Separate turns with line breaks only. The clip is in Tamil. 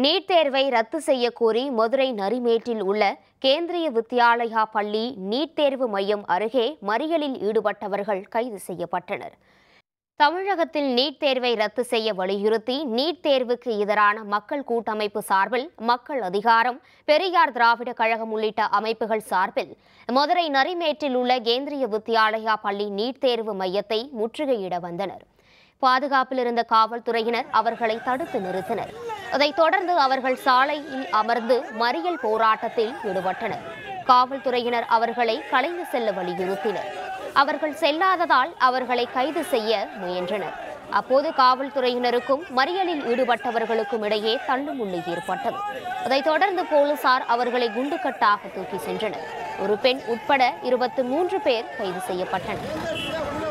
நீட் தேர்வை ரத்து செய்ய கோரி மதுரை நரிமேட்டில் உள்ள கேந்திரிய வித்யாலயா பள்ளி நீட் தேர்வு மையம் அருகே மறியலில் ஈடுபட்டவர்கள் கைது செய்யப்பட்டனர் தமிழகத்தில் நீட் தேர்வை ரத்து செய்ய வலியுறுத்தி நீட் தேர்வுக்கு எதிரான மக்கள் கூட்டமைப்பு சார்பில் மக்கள் அதிகாரம் பெரியார் திராவிட கழகம் உள்ளிட்ட அமைப்புகள் சார்பில் மதுரை நரிமேட்டில் உள்ள கேந்திரிய வித்யாலயா பள்ளி நீட் தேர்வு மையத்தை முற்றுகையிட வந்தனர் பாதுகாப்பில் இருந்த காவல்துறையினர் அவர்களை தடுத்து நிறுத்தினர் அதைத் தொடர்ந்து அவர்கள் சாலையில் அமர்ந்து மறியல் போராட்டத்தில் ஈடுபட்டனர் காவல்துறையினர் அவர்களை கலைந்து செல்ல வலியுறுத்தினர் அவர்கள் செல்லாததால் அவர்களை கைது செய்ய முயன்றனர் அப்போது காவல்துறையினருக்கும் மறியலில் ஈடுபட்டவர்களுக்கும் இடையே தள்ளுமுள்ளு ஏற்பட்டது அதைத் தொடர்ந்து போலீசார் அவர்களை குண்டுக்கட்டாக தூக்கி சென்றனர் ஒரு பெண் உட்பட இருபத்தி மூன்று பேர் கைது செய்யப்பட்டனர்